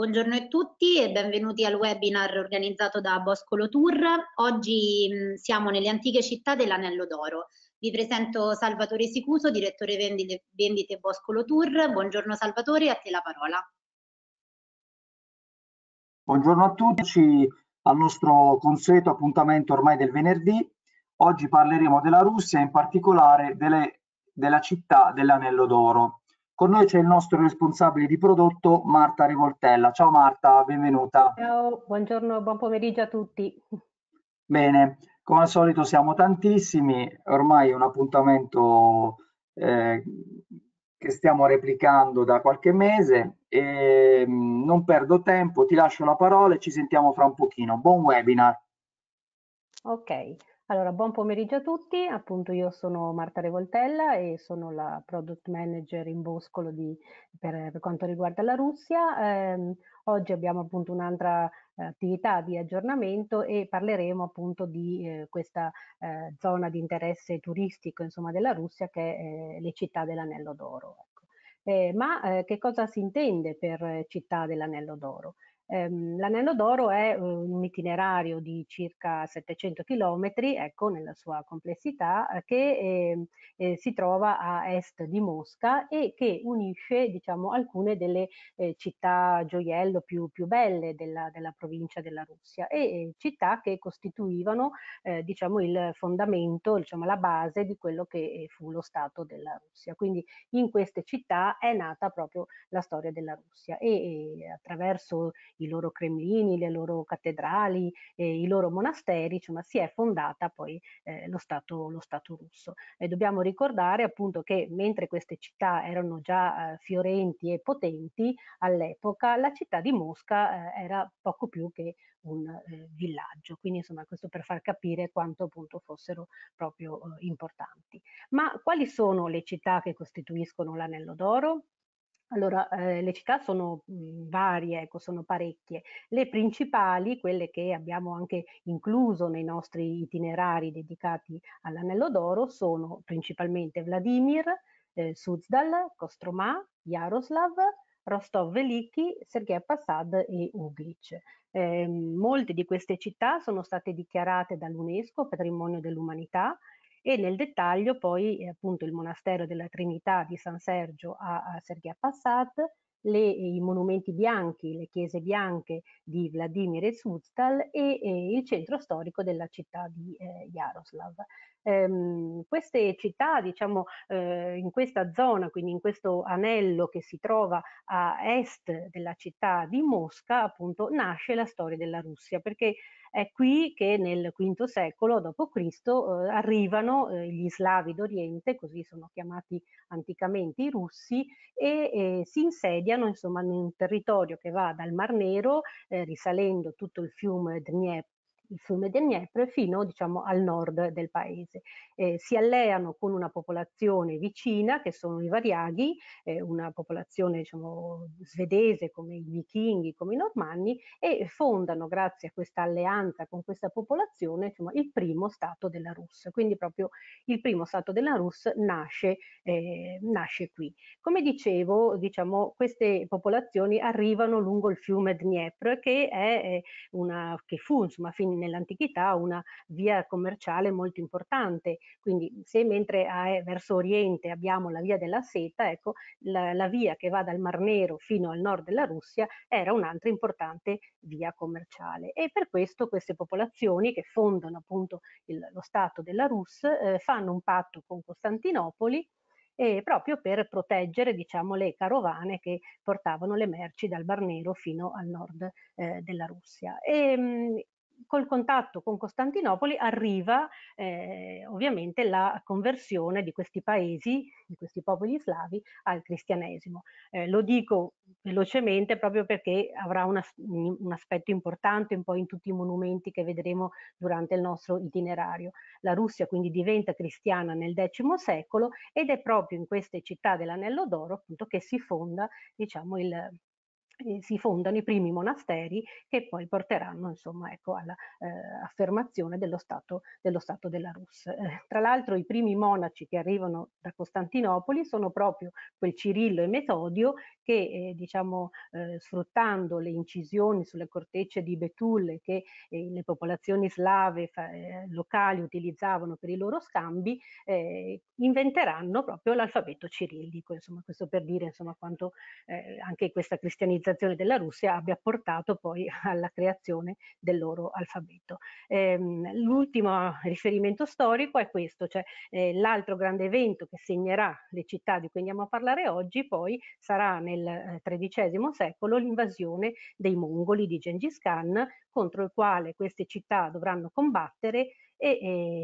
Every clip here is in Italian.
Buongiorno a tutti e benvenuti al webinar organizzato da Boscolo Tour. Oggi mh, mm, siamo nelle antiche città dell'Anello d'Oro. Vi presento Salvatore Sicuso, direttore vendite, vendite Boscolo Tour. Buongiorno Salvatore, a te la parola. Buongiorno a tutti al nostro consueto appuntamento ormai del venerdì. Oggi parleremo della Russia, in particolare delle, della città dell'Anello d'Oro. Con noi c'è il nostro responsabile di prodotto Marta Rivoltella. Ciao Marta, benvenuta. Ciao, buongiorno, buon pomeriggio a tutti. Bene, come al solito siamo tantissimi, ormai è un appuntamento eh, che stiamo replicando da qualche mese e mm, non perdo tempo, ti lascio la parola e ci sentiamo fra un pochino. Buon webinar. Ok. Allora, buon pomeriggio a tutti, appunto io sono Marta Revoltella e sono la Product Manager in Boscolo di, per, per, quanto riguarda la Russia. Eh, oggi abbiamo appunto un'altra eh, attività di aggiornamento e parleremo appunto di eh, questa eh, zona di interesse turistico insomma, della Russia che è eh, le città dell'anello d'oro. Ecco. Eh, ma che cosa si intende per città dell'anello d'oro? Ehm, l'anello d'oro è uhm, un itinerario di circa 700 km, ecco, nella sua complessità, eh, che ehm, eh, si trova a est di Mosca e che unisce, diciamo, alcune delle eh, città gioiello più, più belle della, della, provincia della Russia e eh, città che costituivano, eh, diciamo, il fondamento, diciamo, la base di quello che eh, fu lo Stato della Russia. Quindi in queste città è nata proprio la storia della Russia e, e attraverso i loro cremlini, le loro cattedrali, eh, i loro monasteri, insomma si è fondata poi eh, lo, stato, lo, stato, russo. E dobbiamo ricordare appunto che mentre queste città erano già eh, fiorenti e potenti all'epoca, la città di Mosca eh, era poco più che un eh, villaggio, quindi insomma questo per far capire quanto appunto fossero proprio eh, importanti. Ma quali sono le città che costituiscono l'anello d'oro? Allora, eh, le città sono mh, mm, varie, ecco, sono parecchie. Le principali, quelle che abbiamo anche incluso nei nostri itinerari dedicati all'Anello d'Oro, sono principalmente Vladimir, eh, Suzdal, Kostroma, Jaroslav, Rostov Veliki, Sergei Passad e Uglic. Eh, molte di queste città sono state dichiarate dall'UNESCO patrimonio dell'umanità e nel dettaglio poi eh, appunto il monastero della Trinità di San Sergio a, a Serghia Passat, le, i monumenti bianchi, le chiese bianche di Vladimir e Suzdal e, e eh, il centro storico della città di eh, Jaroslav ehm, queste città, diciamo, eh, in questa zona, quindi in questo anello che si trova a est della città di Mosca, appunto, nasce la storia della Russia, perché è qui che nel V secolo d.C. Eh, arrivano eh, gli slavi d'Oriente, così sono chiamati anticamente i russi, e eh, si insediano insomma in un territorio che va dal Mar Nero, eh, risalendo tutto il fiume Dnieper, il fiume del Dniepr fino diciamo, al nord del paese. Eh, si alleano con una popolazione vicina che sono i Variaghi, eh, una popolazione diciamo, svedese come i vichinghi, come i normanni e fondano grazie a questa alleanza con questa popolazione diciamo, il primo Stato della Russia. Quindi proprio il primo Stato della Russia nasce, eh, nasce qui. Come dicevo, diciamo, queste popolazioni arrivano lungo il fiume Dniepr che, è, eh, una, che fu insomma, fin nell'antichità una via commerciale molto importante, quindi se mentre a, eh, verso oriente abbiamo la via della seta, ecco, la, la via che va dal Mar Nero fino al nord della Russia era un'altra importante via commerciale e per questo queste popolazioni che fondano appunto il, lo Stato della Rus eh, fanno un patto con Costantinopoli eh, proprio per proteggere diciamo, le carovane che portavano le merci dal Bar Nero fino al nord eh, della Russia. E, ehm, col contatto con Costantinopoli arriva eh, ovviamente la conversione di questi paesi, di questi popoli slavi al cristianesimo. Eh, lo dico velocemente proprio perché avrà una, un aspetto importante un po' in tutti i monumenti che vedremo durante il nostro itinerario. La Russia quindi diventa cristiana nel X secolo ed è proprio in queste città dell'Anello d'Oro appunto che si fonda diciamo il si fondano i primi monasteri che poi porteranno insomma, ecco, all'affermazione eh, dello, dello, stato, della Russia. Eh, tra l'altro i primi monaci che arrivano da Costantinopoli sono proprio quel Cirillo e Metodio che eh, diciamo, eh, sfruttando le incisioni sulle cortecce di Betulle che eh, le popolazioni slave locali utilizzavano per i loro scambi, inventeranno proprio l'alfabeto cirillico, insomma, questo per dire insomma, quanto anche questa cristianizzazione colonizzazione della Russia abbia portato poi alla creazione del loro alfabeto. Ehm, l'ultimo riferimento storico è questo, cioè eh, l'altro grande evento che segnerà le città di cui andiamo a parlare oggi poi sarà nel XIII eh, secolo l'invasione dei mongoli di Gengis Khan contro il quale queste città dovranno combattere e, e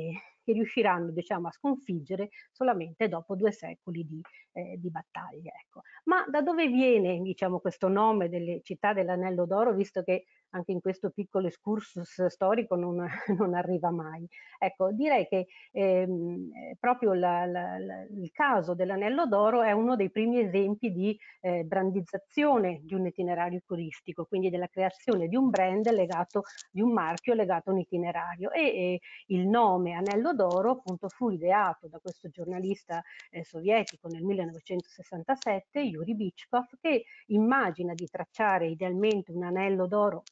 eh, che riusciranno diciamo, a sconfiggere solamente dopo due secoli di, eh, di battaglie. Ecco. Ma da dove viene diciamo, questo nome delle città dell'anello d'oro, visto che anche in questo piccolo excursus storico non, non arriva mai. Ecco, direi che ehm, eh, proprio la, la, la, il caso dell'anello d'oro è uno dei primi esempi di eh, brandizzazione di un itinerario turistico, quindi della creazione di un brand legato, di un marchio legato a un itinerario e, e il nome anello d'oro appunto fu ideato da questo giornalista eh, sovietico nel 1967, Yuri Bichkov, che immagina di tracciare idealmente un anello d'oro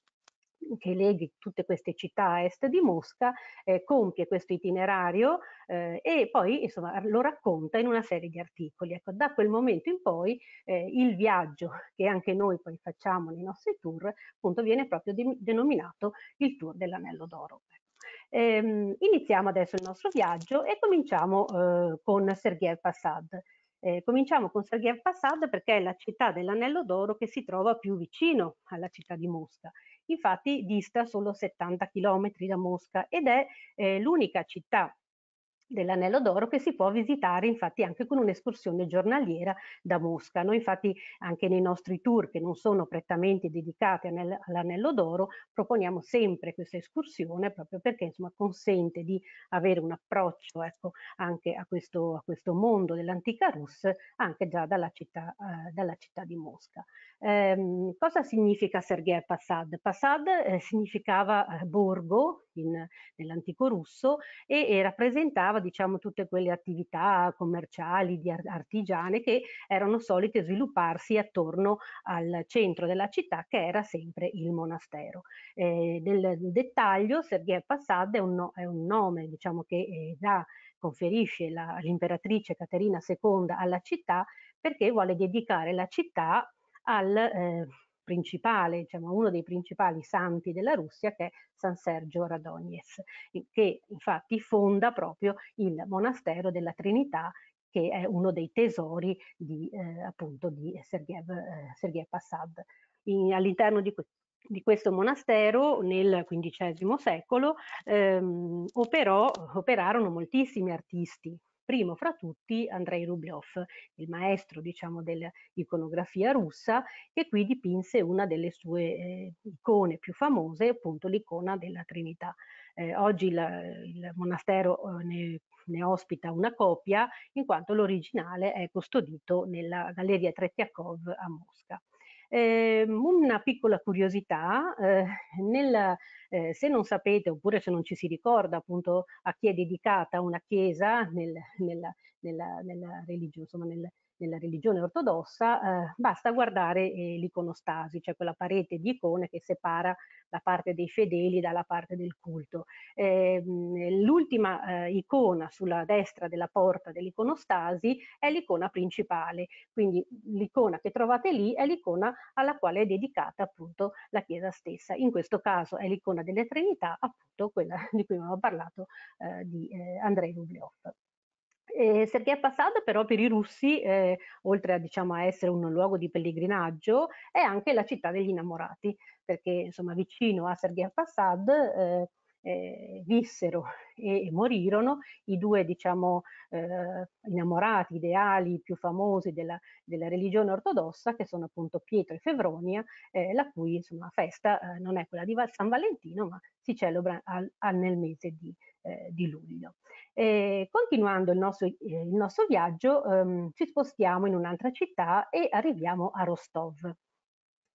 che leghi tutte queste città a est di Mosca, eh, compie questo itinerario eh, e poi insomma, lo racconta in una serie di articoli. Ecco, da quel momento in poi eh, il viaggio che anche noi poi facciamo nei nostri tour appunto, viene proprio di, denominato il tour dell'anello d'oro. Ehm, iniziamo adesso il nostro viaggio e cominciamo eh, con Sergei Passad. Eh, cominciamo con Sergiev Passad perché è la città dell'Anello d'Oro che si trova più vicino alla città di Mosca. Infatti dista solo 70 km da Mosca ed è eh, l'unica città dell'Anello d'Oro che si può visitare infatti anche con un'escursione giornaliera da Mosca. Noi infatti anche nei nostri tour che non sono prettamente dedicati all'Anello d'Oro proponiamo sempre questa escursione proprio perché insomma consente di avere un approccio ecco, anche a questo, a questo mondo dell'antica Rus anche già dalla città, eh, dalla città di Mosca. Eh, cosa significa Sergei Passad? Passad eh, significava eh, borgo nell'antico russo e, e, rappresentava diciamo, tutte quelle attività commerciali, di artigiane che erano solite svilupparsi attorno al centro della città che era sempre il monastero. Eh, nel dettaglio Sergei Passad è un, no, è un nome diciamo, che dà eh, conferisce l'imperatrice Caterina II alla città perché vuole dedicare la città al eh, principale, diciamo uno dei principali santi della Russia che è San Sergio Radognes, che infatti fonda proprio il monastero della Trinità che è uno dei tesori di, eh, appunto di Sergei, eh, Sergei Passad. In, all'interno di, di questo monastero nel XV secolo ehm, operò, operarono moltissimi artisti, primo fra tutti Andrei Rublev, il maestro diciamo, dell'iconografia russa, che qui dipinse una delle sue eh, icone più famose, appunto l'icona della Trinità. Eh, oggi la, il monastero eh, ne, ne, ospita una copia, in quanto l'originale è custodito nella Galleria Tretiakov a Mosca. Eh, una piccola curiosità, eh, nel, eh, se non sapete oppure se non ci si ricorda appunto a chi è dedicata una chiesa nel, nella, nella, nella religione, insomma nel, nella religione ortodossa, eh, basta guardare eh, l'iconostasi, cioè quella parete di icone che separa la parte dei fedeli dalla parte del culto. Ehm, eh, l'ultima icona sulla destra della porta dell'iconostasi è l'icona principale, quindi l'icona che trovate lì è l'icona alla quale è dedicata appunto la Chiesa stessa. In questo caso è l'icona delle Trinità, appunto quella di cui abbiamo parlato eh, di eh, Andrei Rublev. Eh, Sergei Passad però per i russi, eh, oltre a, diciamo, a, essere un luogo di pellegrinaggio, è anche la città degli innamorati, perché insomma vicino a Sergei Passad eh, eh, vissero e morirono, i due diciamo, eh, innamorati, ideali più famosi della, della, religione ortodossa, che sono appunto Pietro e Fevronia, eh, la cui insomma, festa eh, non è quella di San Valentino, ma si celebra al, al, nel mese di, eh, di luglio. E continuando il nostro, eh, il nostro viaggio, ehm, ci spostiamo in un'altra città e arriviamo a Rostov.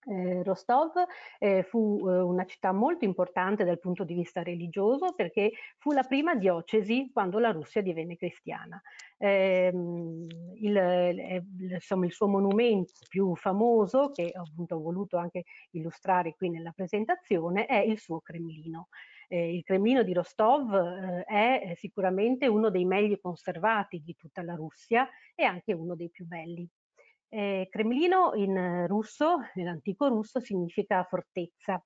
Eh, Rostov eh, fu eh, una città molto importante dal punto di vista religioso perché fu la prima diocesi quando la Russia divenne cristiana. Ehm, eh, il, insomma, il, suo monumento più famoso, che appunto ho voluto anche illustrare qui nella presentazione, è il suo Cremlino. Eh, il Cremlino di Rostov eh, è eh, sicuramente uno dei meglio conservati di tutta la Russia e anche uno dei più belli. Eh, Cremlino in russo, nell'antico russo, significa fortezza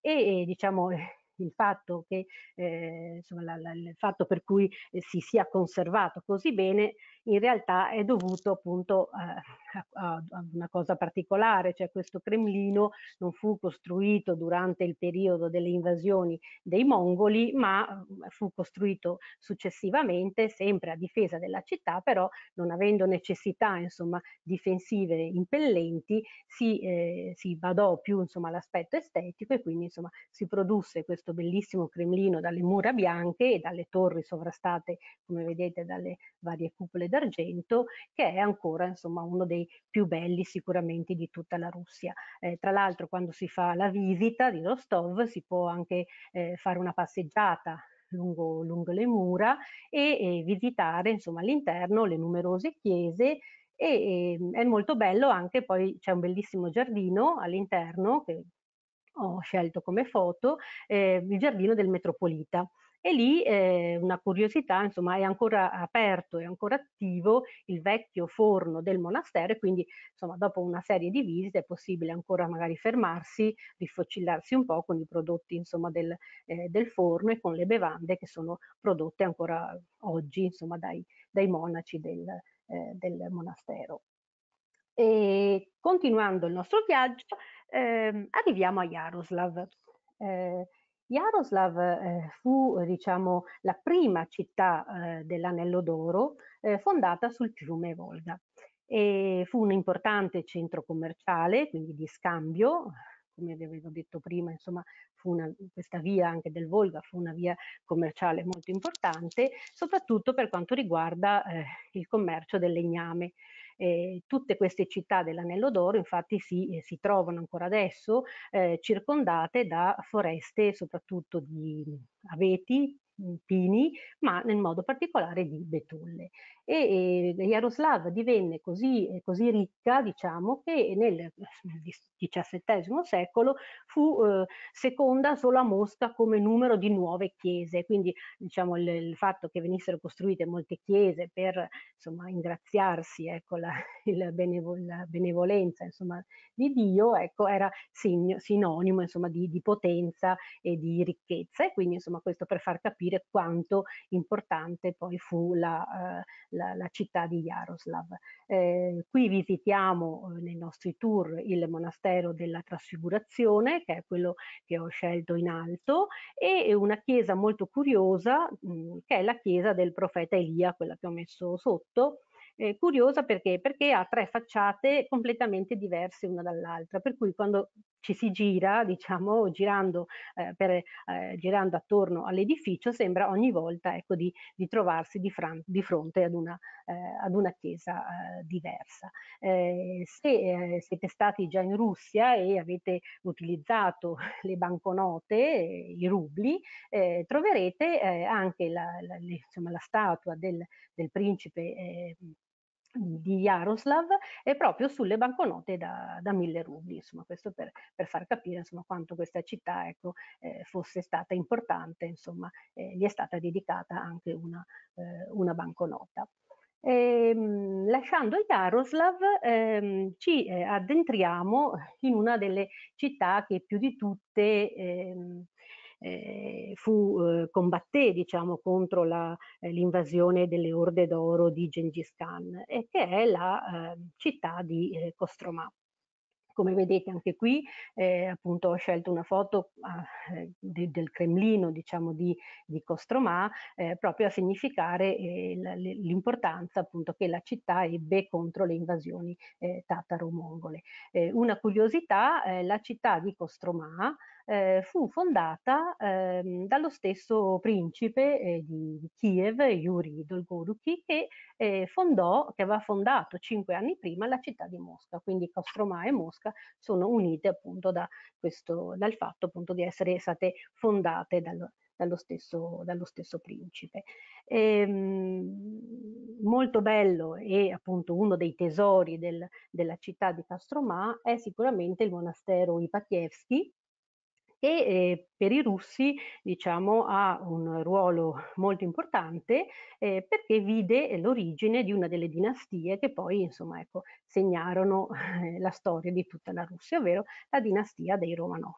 e eh, diciamo eh, il fatto, che, eh, insomma, la, la, il fatto per cui eh, si sia conservato così bene in realtà è dovuto appunto eh, a, una cosa particolare, cioè questo Cremlino non fu costruito durante il periodo delle invasioni dei mongoli, ma mm, fu costruito successivamente, sempre a difesa della città, però non avendo necessità insomma, difensive impellenti, si, eh, si badò più all'aspetto estetico e quindi insomma, si produsse questo bellissimo Cremlino dalle mura bianche e dalle torri sovrastate, come vedete, dalle varie cupole da d'argento che è ancora insomma, uno dei più belli sicuramente di tutta la Russia. Eh, tra l'altro quando si fa la visita di Rostov si può anche eh, fare una passeggiata lungo, lungo le mura e, e visitare insomma, all'interno le numerose chiese e, e mm, è molto bello anche poi c'è un bellissimo giardino all'interno che ho scelto come foto, eh, il giardino del Metropolita e lì eh, una curiosità, insomma, è ancora aperto, e ancora attivo il vecchio forno del monastero e quindi, insomma, dopo una serie di visite è possibile ancora magari fermarsi, rifocillarsi un po' con i prodotti, insomma, del, eh, del forno e con le bevande che sono prodotte ancora oggi, insomma, dai, dai monaci del, eh, del monastero. E continuando il nostro viaggio, ehm, arriviamo a Jaroslav. Eh, Jaroslav eh, fu eh, diciamo, la prima città eh, dell'Anello d'Oro eh, fondata sul fiume Volga e fu un importante centro commerciale, quindi di scambio, come vi avevo detto prima, insomma, una, questa via anche del Volga fu una via commerciale molto importante, soprattutto per quanto riguarda eh, il commercio del legname. Eh, tutte queste città dell'Anello d'Oro infatti si, eh, si trovano ancora adesso eh, circondate da foreste soprattutto di aveti, Mhmm, pini, ma nel modo particolare di betulle. E, e Jaroslav divenne così, così ricca, diciamo, che nel XVII secolo fu eh, seconda solo a Mosca come numero di nuove chiese, quindi diciamo il, il fatto che venissero costruite molte chiese per insomma, ingraziarsi ecco, la, benevo, la benevolenza insomma, di Dio ecco, era signo, sinonimo insomma, di, di potenza e di ricchezza e quindi insomma, questo per far capire capire quanto importante poi fu la, eh, la, la città di Jaroslav. Eh, qui visitiamo eh, nei nostri tour il monastero della Trasfigurazione, che è quello che ho scelto in alto, e una chiesa molto curiosa, mh, mm, che è la chiesa del profeta Elia, quella che ho messo sotto, eh, curiosa perché? perché? ha tre facciate completamente diverse una dall'altra, per cui quando ci si gira, diciamo, girando, eh, per, eh, girando attorno all'edificio, sembra ogni volta ecco, di, di trovarsi di, fran- di fronte ad una, eh, ad una chiesa eh, diversa. Eh, se eh, siete stati già in Russia e avete utilizzato le banconote, eh, i rubli, eh, troverete eh, anche la, la, insomma, la statua del, del principe eh, di Jaroslav e proprio sulle banconote da, da 1000 rubli, insomma, questo per, per far capire insomma, quanto questa città ecco, eh, fosse stata importante, insomma, eh, gli è stata dedicata anche una, eh, una banconota. E, ehm, lasciando Jaroslav ehm, ci eh, addentriamo in una delle città che più di tutte ehm, eh, fu, eh, combatté diciamo, contro la, eh, l'invasione delle orde d'oro di Gengis Khan, e che è la eh, città di eh, Kostroma come vedete anche qui eh, appunto ho scelto una foto ah, eh, di, del Cremlino diciamo di, di Kostroma eh, proprio a significare eh, l'importanza che la città ebbe contro le invasioni tataro-mongole. una curiosità, la città di Kostroma eh, fu fondata eh, dallo stesso principe eh, di, di, Kiev, Yuri Dolgoruki, che, eh, fondò, che aveva fondato cinque anni prima la città di Mosca. Quindi Kostroma e Mosca sono unite appunto da questo, dal fatto appunto di essere state fondate dal, dallo stesso, dallo stesso, principe. E, ehm, molto bello e appunto uno dei tesori del, della città di Kostroma è sicuramente il monastero Ipatievski e eh, per i russi diciamo, ha un ruolo molto importante eh, perché vide l'origine di una delle dinastie che poi insomma, ecco, segnarono eh, la storia di tutta la Russia, ovvero la dinastia dei Romanov.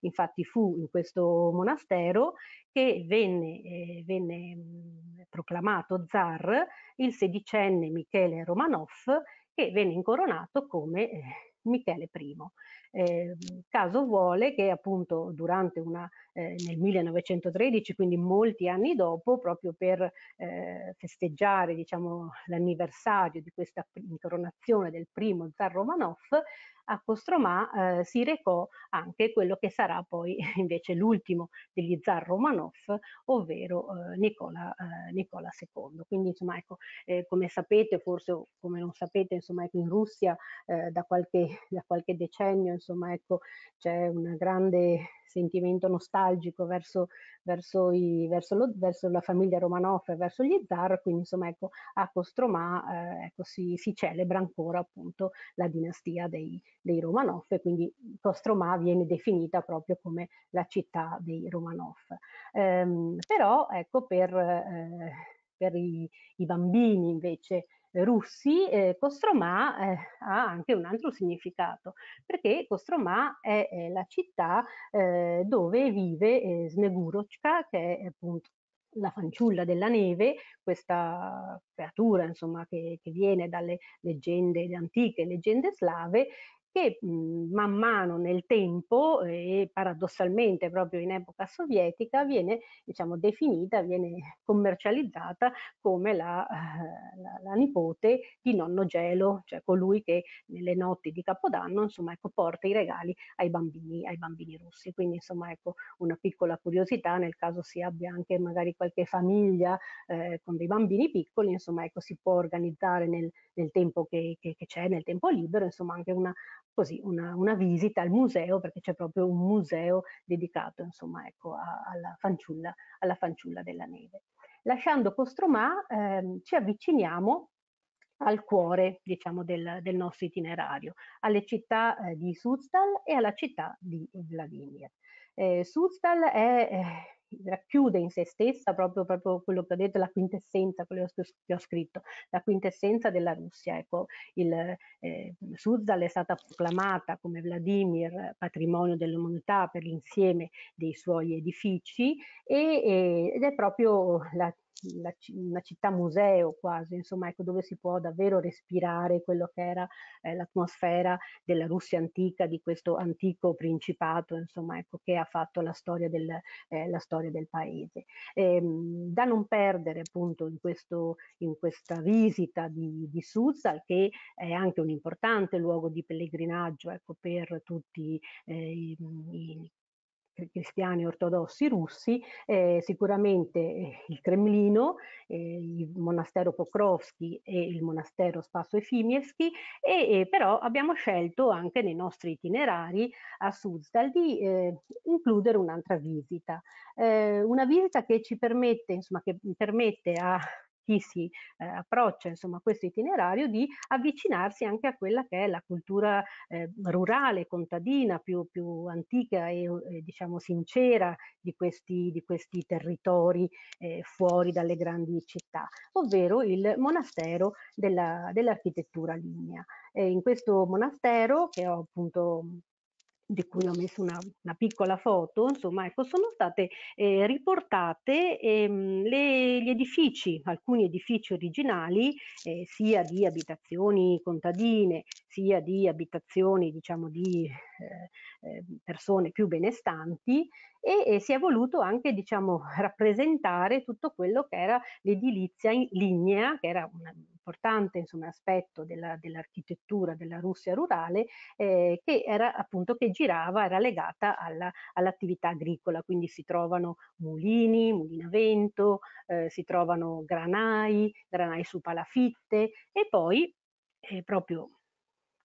Infatti fu in questo monastero che venne, eh, venne mh, mm, proclamato zar il sedicenne Michele Romanov che venne incoronato come eh, Michele I. Eh, caso vuole che appunto durante una, eh, nel 1913, quindi molti anni dopo, proprio per eh, festeggiare diciamo, l'anniversario di questa incoronazione del primo zar Romanov, a Costromà eh, si recò anche quello che sarà poi invece l'ultimo degli zar Romanov, ovvero eh, Nicola, eh, Nicola, II. Quindi insomma, ecco, eh, come sapete, forse come non sapete, insomma, ecco, in Russia eh, da qualche, da, qualche, decennio insomma, ecco, c'è un grande sentimento nostalgico verso, verso, i, verso, lo, verso la famiglia Romanov e verso gli zar, quindi insomma, ecco, a Costromà eh, ecco, si, si celebra ancora appunto la dinastia dei, dei Romanov e quindi Kostroma viene definita proprio come la città dei Romanov. Ehm, però ecco per, eh, per i, i, bambini invece russi, eh, Kostroma eh, ha anche un altro significato, perché Kostroma è, è la città eh, dove vive eh, Snegurochka, che è appunto la fanciulla della neve, questa creatura insomma, che, che viene dalle leggende antiche, leggende slave, che mhmm, man mano nel tempo eh, e paradossalmente proprio in epoca sovietica viene diciamo, definita, viene commercializzata come la, eh, la, la, nipote di nonno Gelo, cioè colui che nelle notti di Capodanno insomma, ecco, porta i regali ai bambini, ai bambini russi. Quindi insomma ecco una piccola curiosità nel caso si abbia anche magari qualche famiglia eh, con dei bambini piccoli, insomma ecco si può organizzare nel, nel tempo che, che, che c'è, nel tempo libero, insomma anche una così una, una, visita al museo perché c'è proprio un museo dedicato insomma, ecco, a, alla, fanciulla, alla, fanciulla, della neve. Lasciando Costromà ehm, ci avviciniamo al cuore diciamo, del, del, nostro itinerario, alle città eh, di Sudstal e alla città di Vladimir. Eh, Suzdal è eh, racchiude in se stessa proprio, proprio, quello che ho detto, la quintessenza, quello che ho, scritto, la quintessenza della Russia. Ecco, il, eh, Suzdal è stata proclamata come Vladimir patrimonio dell'umanità per l'insieme dei suoi edifici e, ed è proprio la la, una città museo quasi, insomma, ecco, dove si può davvero respirare quello che era eh, l'atmosfera della Russia antica, di questo antico principato, insomma, ecco, che ha fatto la storia del, eh, la storia del paese. E, ehm, da non perdere appunto in, questo, in questa visita di, di Suzzal, che è anche un importante luogo di pellegrinaggio ecco, per tutti eh, i, i cristiani ortodossi russi, eh, sicuramente eh, il Cremlino, eh, il monastero Pokrovsky e il monastero Spasso Efimievski, e, e, però abbiamo scelto anche nei nostri itinerari a Suzdal di eh, includere un'altra visita, eh, una visita che ci permette, insomma, che permette a chi si eh, approccia insomma, a questo itinerario di avvicinarsi anche a quella che è la cultura eh, rurale, contadina, più, più antica e eh, diciamo sincera di questi, di questi territori eh, fuori dalle grandi città, ovvero il monastero dell'architettura dell lignea. in questo monastero, che ho appunto di cui ho messo una, una, piccola foto, insomma, ecco, sono state eh, riportate ehm, le, gli edifici, alcuni edifici originali, eh, sia di abitazioni contadine, sia di abitazioni, diciamo, di eh, eh, persone più benestanti e, e, si è voluto anche diciamo, rappresentare tutto quello che era l'edilizia in linea, che era un importante insomma, aspetto della, dell'architettura della Russia rurale, eh, che era appunto che girava, era legata alla, all'attività agricola, quindi si trovano mulini, mulini vento, eh, si trovano granai, granai su palafitte e poi eh, proprio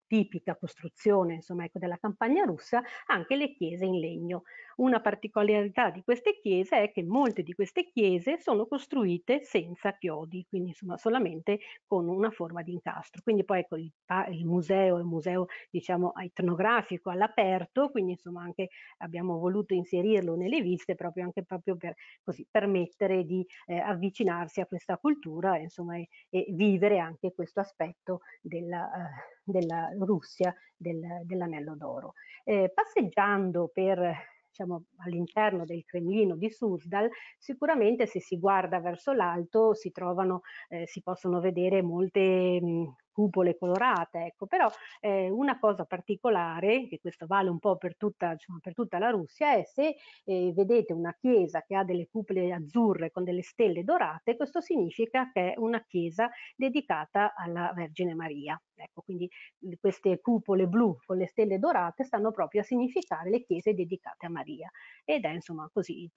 tipica costruzione insomma, ecco, della campagna russa, anche le chiese in legno. Una particolarità di queste chiese è che molte di queste chiese sono costruite senza chiodi, quindi insomma, solamente con una forma di incastro. Quindi poi ecco, il, il museo è un museo diciamo, etnografico all'aperto, quindi insomma, anche abbiamo voluto inserirlo nelle viste proprio, anche, proprio per così, permettere di eh, avvicinarsi a questa cultura insomma, e, e, vivere anche questo aspetto della... Eh, della Russia del, dell'anello d'oro. Eh, passeggiando per diciamo, all'interno del Cremlino di Susdal, sicuramente se si guarda verso l'alto si trovano, eh, si possono vedere molte mh, cupole colorate, ecco. però eh, una cosa particolare, che questo vale un po' per tutta, diciamo, per tutta la Russia, è se eh, vedete una chiesa che ha delle cupole azzurre con delle stelle dorate, questo significa che è una chiesa dedicata alla Vergine Maria. Ecco, quindi mhmm, queste cupole blu con le stelle dorate stanno proprio a significare le chiese dedicate a Maria ed è insomma così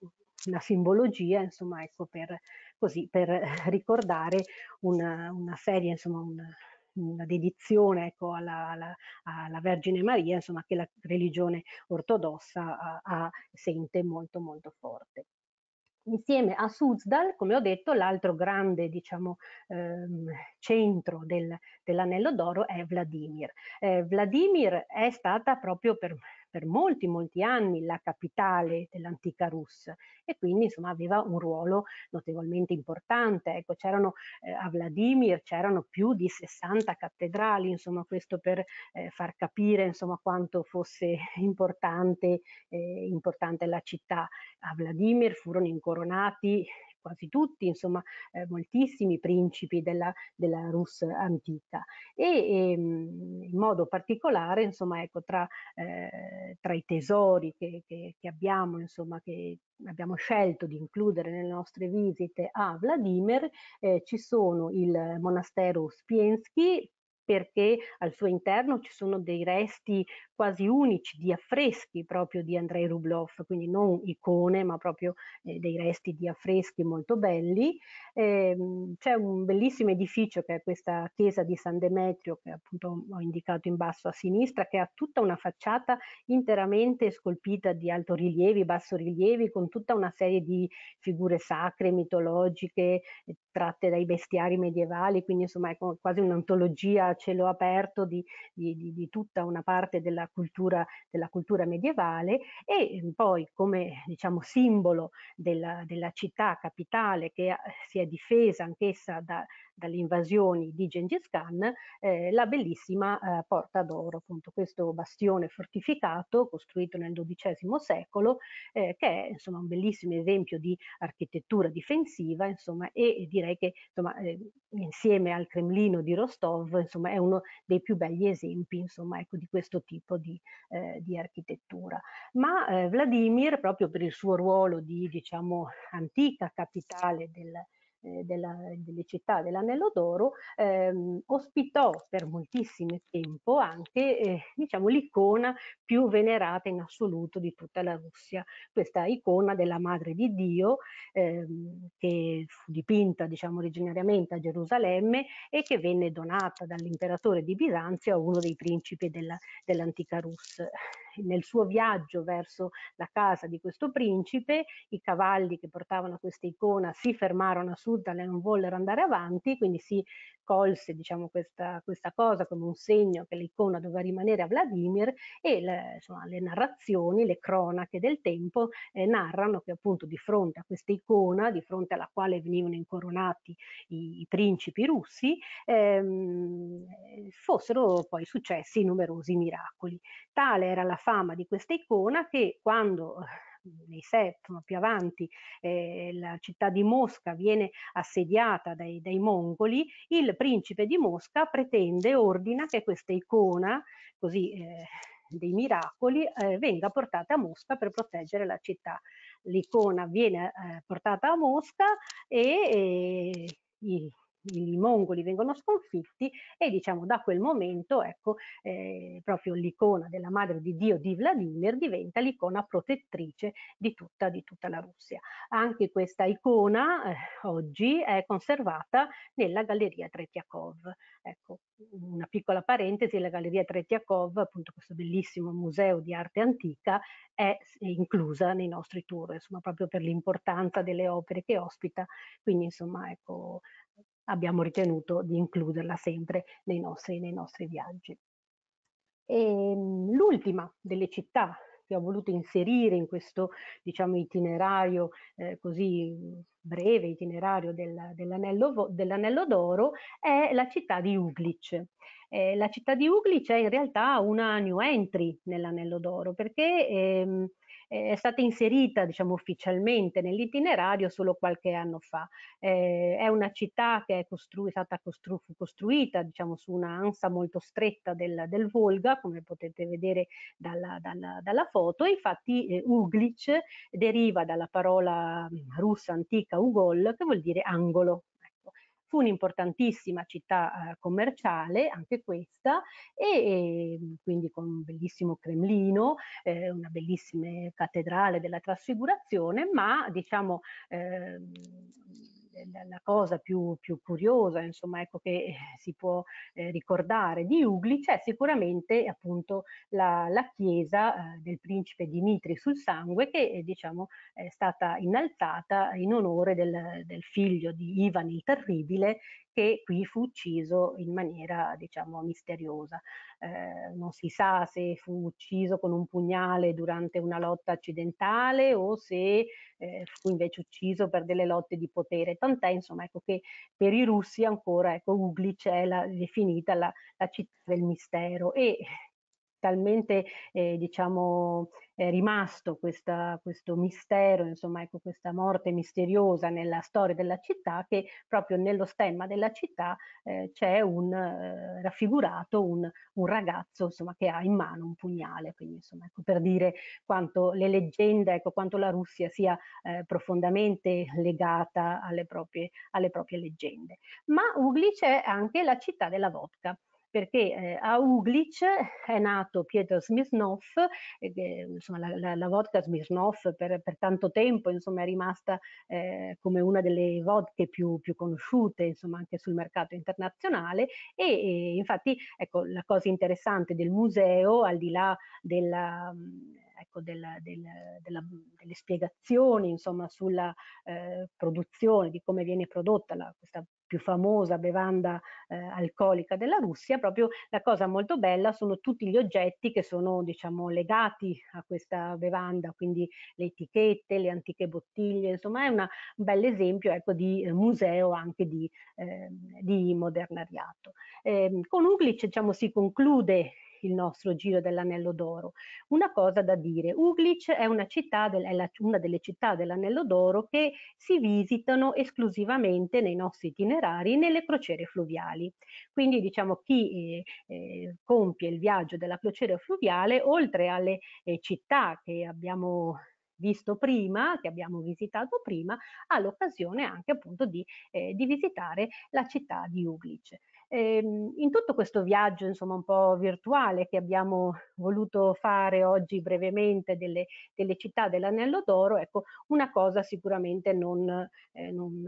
una simbologia insomma ecco per, così, per eh, ricordare una, una serie insomma un, la dedizione ecco, alla, alla, alla, Vergine Maria, insomma, che la religione ortodossa ha, sente molto molto forte. Insieme a Suzdal, come ho detto, l'altro grande diciamo, ehm, centro del, dell'anello d'oro è Vladimir. Eh, Vladimir è stata proprio per per molti, molti anni la capitale dell'antica Russia e quindi insomma aveva un ruolo notevolmente importante. Ecco, c'erano eh, a Vladimir c'erano più di 60 cattedrali, insomma questo per eh, far capire insomma quanto fosse importante, eh, importante la città. A Vladimir furono incoronati quasi tutti, insomma eh, moltissimi principi della, della Rus antica e, e ehm, in modo particolare insomma ecco tra, eh, tra i tesori che, che, che abbiamo insomma che abbiamo scelto di includere nelle nostre visite a Vladimir eh, ci sono il monastero Spiensky perché al suo interno ci sono dei resti quasi unici di affreschi proprio di Andrei Rubloff, quindi non icone ma proprio eh, dei resti di affreschi molto belli. Eh, c'è un bellissimo edificio che è questa chiesa di San Demetrio che appunto ho indicato in basso a sinistra che ha tutta una facciata interamente scolpita di altorilievi, bassorilievi con tutta una serie di figure sacre, mitologiche, eh, tratte dai bestiari medievali, quindi insomma è quasi un'antologia a cielo aperto di, di, di, di tutta una parte della cultura, della cultura medievale e ehm, poi come diciamo, simbolo della, della città capitale che eh, si è difesa anch'essa da, dalle invasioni di Gengis Khan, eh, la bellissima eh, Porta d'Oro, appunto questo bastione fortificato costruito nel XII secolo, eh, che è insomma, un bellissimo esempio di architettura difensiva insomma, e direi che insomma, eh, insieme al Cremlino di Rostov insomma, è uno dei più belli esempi insomma, ecco, di questo tipo di, eh, di architettura. Ma eh, Vladimir, proprio per il suo ruolo di diciamo, antica capitale del, eh, della, delle città dell'Anello d'Oro, ehm, ospitò per moltissimo tempo anche eh, diciamo, l'icona più venerata in assoluto di tutta la Russia, questa icona della Madre di Dio ehm, che fu dipinta diciamo, originariamente a Gerusalemme e che venne donata dall'imperatore di Bisanzio a uno dei principi dell'antica dell Rus nel suo viaggio verso la casa di questo principe, i cavalli che portavano questa icona si fermarono a Suddal e non vollero andare avanti, quindi si colse diciamo, questa, questa, cosa come un segno che l'icona doveva rimanere a Vladimir e le, insomma, le narrazioni, le cronache del tempo eh, narrano che appunto di fronte a questa icona, di fronte alla quale venivano incoronati i, i principi russi, ehm, fossero poi successi numerosi miracoli. Tale era la fama di questa icona che quando eh, nei secoli più avanti eh, la città di Mosca viene assediata dai, dai, mongoli, il principe di Mosca pretende, ordina che questa icona, così eh, dei miracoli, eh, venga portata a Mosca per proteggere la città. L'icona viene eh, portata a Mosca e eh, i i mongoli vengono sconfitti e diciamo da quel momento ecco eh, proprio l'icona della madre di Dio di Vladimir diventa l'icona protettrice di tutta, di tutta, la Russia. Anche questa icona eh, oggi è conservata nella galleria Tretiakov. Ecco, una piccola parentesi, la galleria Tretiakov, appunto questo bellissimo museo di arte antica, è inclusa nei nostri tour, insomma proprio per l'importanza delle opere che ospita, quindi insomma ecco abbiamo ritenuto di includerla sempre nei nostri, nei nostri viaggi. Ehm, l'ultima delle città che ho voluto inserire in questo diciamo, itinerario eh, così breve, itinerario del, dell'anello, d'oro, è la città di Uglic. Eh, la città di Uglic è in realtà una new entry nell'anello d'oro perché ehm, è stata inserita diciamo, ufficialmente nell'itinerario solo qualche anno fa. Eh, è una città che è costru stata costru costruita diciamo, su una ansa molto stretta del, del Volga, come potete vedere dalla, dalla, dalla foto. Infatti eh, Uglic deriva dalla parola mm, russa antica Ugol, che vuol dire angolo fu un'importantissima città eh, commerciale, anche questa, e, ehm, quindi con un bellissimo Cremlino, eh, una bellissima cattedrale della trasfigurazione, ma diciamo ehm, la cosa più, più curiosa insomma, ecco, che eh, si può eh, ricordare di Ugli è sicuramente appunto la, la chiesa eh, del principe Dimitri sul sangue che eh, diciamo, è stata innalzata in onore del, del figlio di Ivan il Terribile che qui fu ucciso in maniera diciamo misteriosa. Eh, non si sa se fu ucciso con un pugnale durante una lotta accidentale o se eh, fu invece ucciso per delle lotte di potere, tant'è insomma ecco che per i russi ancora ecco Uglic è la, definita la, la città del mistero e talmente eh, diciamo, è rimasto questa, questo mistero, insomma, ecco, questa morte misteriosa nella storia della città che proprio nello stemma della città eh, c'è un eh, raffigurato un, un, ragazzo insomma, che ha in mano un pugnale, quindi insomma, ecco, per dire quanto le leggende, ecco, quanto la Russia sia eh, profondamente legata alle proprie, alle proprie leggende. Ma Ugli c'è anche la città della vodka perché eh, a Uglic è nato Pietro Smirnov, eh, insomma, la, la, la, vodka Smirnov per, per, tanto tempo insomma, è rimasta eh, come una delle vodche più, più conosciute insomma, anche sul mercato internazionale e, e, infatti ecco, la cosa interessante del museo, al di là della... Mm, ecco, della, della, della, delle spiegazioni insomma, sulla eh, produzione, di come viene prodotta la, questa più famosa bevanda eh, alcolica della Russia, proprio la cosa molto bella sono tutti gli oggetti che sono diciamo, legati a questa bevanda, quindi le etichette, le antiche bottiglie, insomma è una, un bel esempio ecco, di eh, museo anche di, eh, di modernariato. Ehm, con Uglic diciamo, si conclude il nostro Giro dell'Anello d'Oro. Una cosa da dire, Uglic è una, del, è la, una delle città dell'Anello d'Oro che si visitano esclusivamente nei nostri itinerari nelle crociere fluviali. Quindi diciamo chi eh, eh, compie il viaggio della crociera fluviale, oltre alle eh, città che abbiamo visto prima, che abbiamo visitato prima, ha l'occasione anche appunto di, eh, di visitare la città di Uglice. Ehm, in tutto questo viaggio, insomma, un po' virtuale che abbiamo voluto fare oggi brevemente delle, delle città dell'anello d'oro, ecco, una cosa sicuramente non, eh, non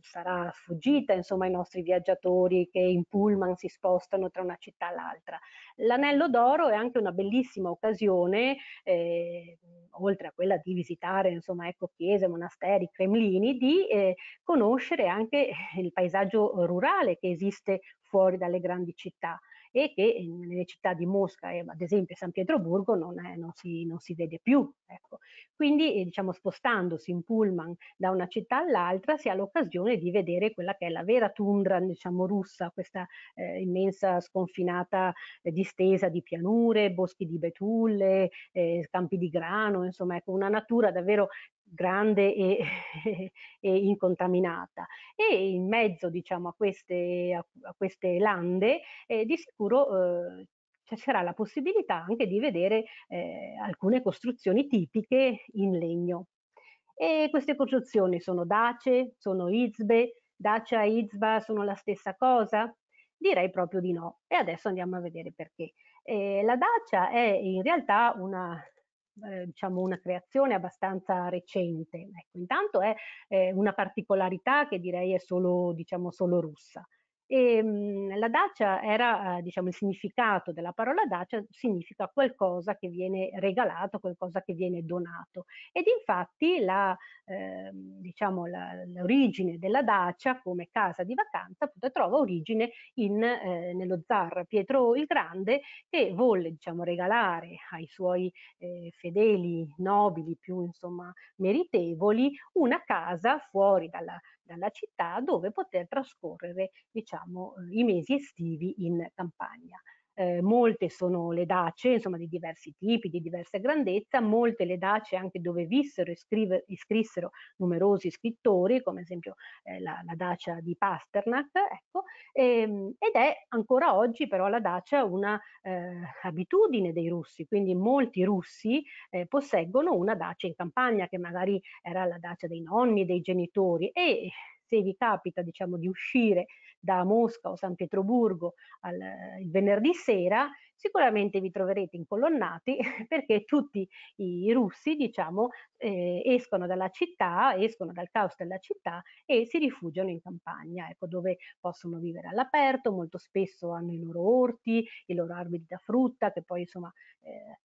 sarà sfuggita insomma, ai nostri viaggiatori che in pullman si spostano tra una città e l'altra. L'anello d'oro è anche una bellissima occasione, eh, oltre a quella di visitare insomma, ecco, chiese, monasteri, cremlini, di eh, conoscere anche il paesaggio rurale che esiste fuori dalle grandi città e che eh, nelle città di Mosca e eh, ad esempio San Pietroburgo non, è, non, si, non si, vede più. Ecco. Quindi eh, diciamo, spostandosi in pullman da una città all'altra si ha l'occasione di vedere quella che è la vera tundra diciamo, russa, questa eh, immensa sconfinata eh, distesa di pianure, boschi di betulle, eh, campi di grano, insomma ecco, una natura davvero grande e, e, incontaminata e in mezzo diciamo, a, queste, a queste lande eh, di sicuro eh, c'era la possibilità anche di vedere eh, alcune costruzioni tipiche in legno. E queste costruzioni sono dace, sono izbe, dacia e izba sono la stessa cosa? Direi proprio di no. E adesso andiamo a vedere perché. Eh, la dacia è in realtà una eh, diciamo una creazione abbastanza recente. Ecco, intanto è eh, una particolarità che direi è solo, diciamo, solo russa. E, ehm, la dacia era, eh, diciamo, il significato della parola dacia significa qualcosa che viene regalato, qualcosa che viene donato. Ed infatti la, eh, diciamo, la, l'origine della dacia come casa di vacanza appunto, trova origine in, eh, nello zar Pietro il Grande che volle diciamo, regalare ai suoi eh, fedeli nobili più insomma, meritevoli una casa fuori dalla dalla città dove poter trascorrere diciamo, eh, i mesi estivi in campagna eh, molte sono le dace, insomma di diversi tipi, di diversa grandezza, molte le dace anche dove vissero e iscrissero numerosi scrittori, come ad esempio eh, la, la, dacia di Pasternak, ecco, e, ehm, ed è ancora oggi però la dacia una eh, abitudine dei russi, quindi molti russi eh, posseggono una dacia in campagna che magari era la dacia dei nonni, dei genitori e se vi capita diciamo di uscire da Mosca o San Pietroburgo al, eh, il venerdì sera, sicuramente vi troverete incolonnati perché tutti i russi, diciamo, eh, escono dalla città, escono dal caos della città e si rifugiano in campagna, ecco, dove possono vivere all'aperto, molto spesso hanno i loro orti, i loro alberi da frutta, che poi insomma eh,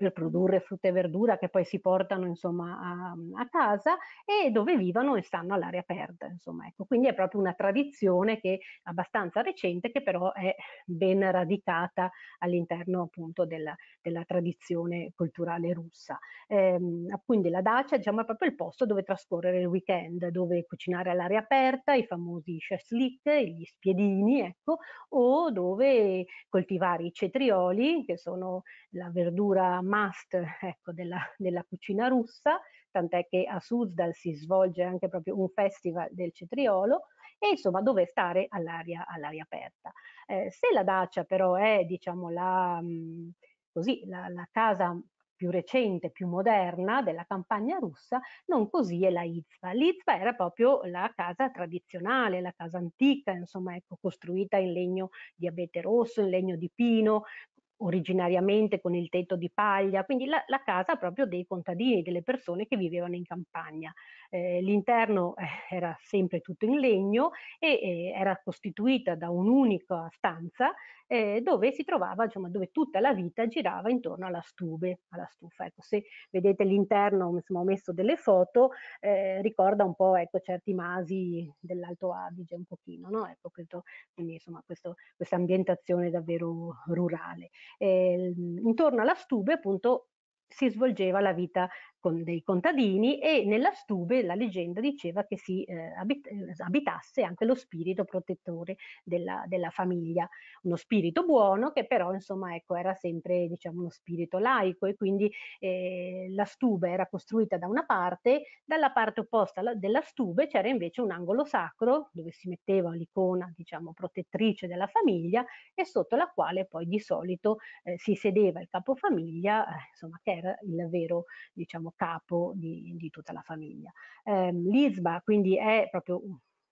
per produrre frutta e verdura che poi si portano insomma, a, a, casa e dove vivono e stanno all'aria aperta. Insomma, ecco. Quindi è proprio una tradizione che è abbastanza recente che però è ben radicata all'interno appunto della, della tradizione culturale russa. Ehm, quindi la Dacia diciamo, è proprio il posto dove trascorrere il weekend, dove cucinare all'aria aperta, i famosi shashlik, gli spiedini, ecco, o dove coltivare i cetrioli, che sono la verdura must ecco, della, della, cucina russa, tant'è che a Suzdal si svolge anche proprio un festival del cetriolo, e insomma dove stare all'aria, all'aria aperta. Eh, se la Dacia però è diciamo la, mm, così, la, la casa più recente, più moderna della campagna russa, non così è la Izba. L'Izba era proprio la casa tradizionale, la casa antica, insomma, ecco, costruita in legno di abete rosso, in legno di pino, originariamente con il tetto di paglia, quindi la, la casa proprio dei contadini, delle persone che vivevano in campagna. Eh, l'interno eh, era sempre tutto in legno e eh, era costituita da un'unica stanza eh, dove si trovava, insomma, dove tutta la vita girava intorno alla stube, alla stufa. Ecco, se vedete l'interno, insomma, ho messo delle foto, eh, ricorda un po' ecco, certi masi dell'Alto Adige, un pochino, no? Ecco, questo, quindi insomma questo, questa ambientazione davvero rurale. Eh, intorno alla stube, appunto, si svolgeva la vita con dei contadini e nella Stube la leggenda diceva che si eh, abit eh, abitasse anche lo spirito protettore della, della, famiglia, uno spirito buono che però insomma ecco, era sempre diciamo, uno spirito laico e quindi eh, la Stube era costruita da una parte, dalla parte opposta della Stube c'era invece un angolo sacro dove si metteva l'icona diciamo, protettrice della famiglia e sotto la quale poi di solito eh, si sedeva il capofamiglia, eh, insomma che era il vero diciamo, Diciamo, capo di, di, tutta la famiglia. Eh, L'Izba quindi è proprio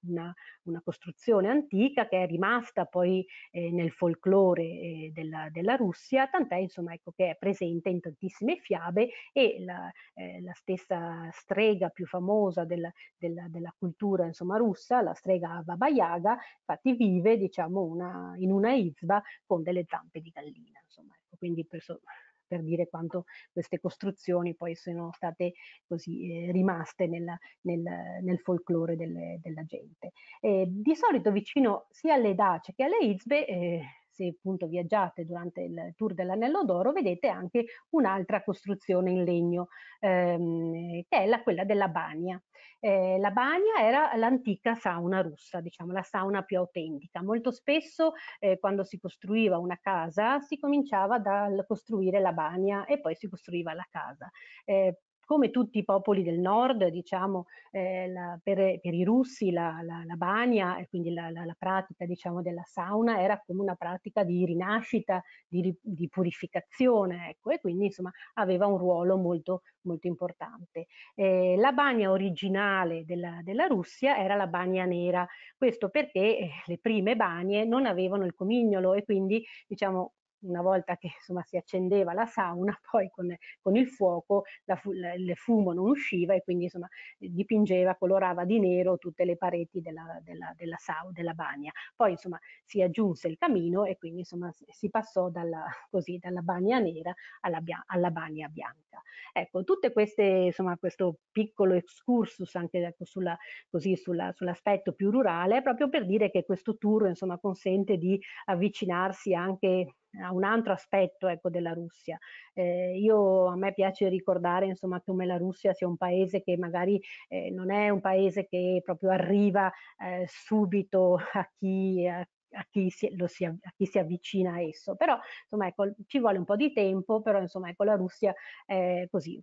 una, una, costruzione antica che è rimasta poi eh, nel folklore eh, della, della, Russia, tant'è insomma ecco, che è presente in tantissime fiabe e la, eh, la stessa strega più famosa del, della, della, cultura insomma, russa, la strega Baba Yaga, infatti vive diciamo, una, in una izba con delle zampe di gallina, insomma, ecco, quindi per, per dire quanto queste costruzioni poi sono state così eh, rimaste nel, nel, nel folklore delle, della gente. Eh, di solito vicino sia alle dace che alle izbe eh, se appunto viaggiate durante il tour dell'Anello d'Oro, vedete anche un'altra costruzione in legno, ehm, che è la, quella della Bania. Eh, la Bania era l'antica sauna russa, diciamo la sauna più autentica. Molto spesso eh, quando si costruiva una casa si cominciava dal costruire la Bania e poi si costruiva la casa. Eh, come tutti i popoli del nord, diciamo, eh, la, per, per, i russi la, la, la bagna, quindi la, pratica diciamo, della sauna, era come una pratica di rinascita, di, di purificazione, ecco, e quindi insomma, aveva un ruolo molto, molto importante. Eh, la bagna originale della, della, Russia era la bagna nera, questo perché eh, le prime bagne non avevano il comignolo e quindi diciamo, una volta che insomma, si accendeva la sauna, poi con, con il fuoco la, la, il fumo non usciva e quindi insomma, dipingeva, colorava di nero tutte le pareti della, della, della, sau, della bagna. Poi insomma, si aggiunse il camino e quindi insomma, si passò dalla, così, dalla bagna nera alla, alla, bagna bianca. Ecco, tutte queste, insomma, questo piccolo excursus anche ecco, sulla, così, sulla, sull'aspetto più rurale, è proprio per dire che questo tour insomma, consente di avvicinarsi anche a un altro aspetto ecco, della Russia. Eh, io, a me piace ricordare insomma, come la Russia sia un paese che magari eh, non è un paese che proprio arriva eh, subito a chi, a a chi, si, si, a chi si, avvicina a esso. Però insomma, ecco, ci vuole un po' di tempo, però insomma, ecco, la Russia è così,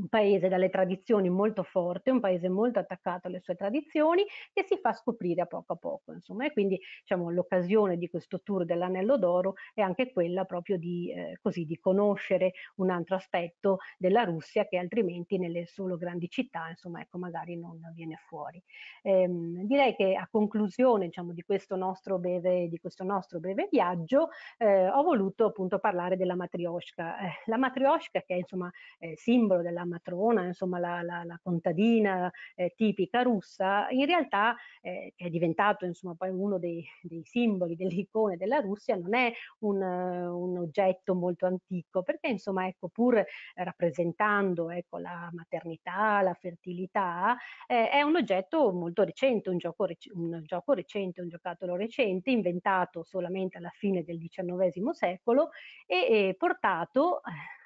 un paese dalle tradizioni molto forte, un paese molto attaccato alle sue tradizioni che si fa scoprire a poco a poco, insomma, e quindi diciamo, l'occasione di questo tour dell'Anello d'Oro è anche quella proprio di, eh, così, di conoscere un altro aspetto della Russia che altrimenti nelle solo grandi città, insomma, ecco, magari non viene fuori. Ehm, direi che a conclusione, diciamo, di questo nostro breve, di questo nostro breve viaggio, eh, ho voluto appunto parlare della matrioshka. Eh, la matrioshka che è, insomma, eh, simbolo della matrona, insomma la, la, la contadina eh, tipica russa, in realtà eh, è diventato insomma poi uno dei, dei simboli, delle icone della Russia, non è un, un oggetto molto antico, perché insomma ecco pur rappresentando ecco, la maternità, la fertilità, eh, è un oggetto molto recente, un gioco, rec- un gioco recente, un giocattolo recente, inventato solamente alla fine del XIX secolo e, e portato eh,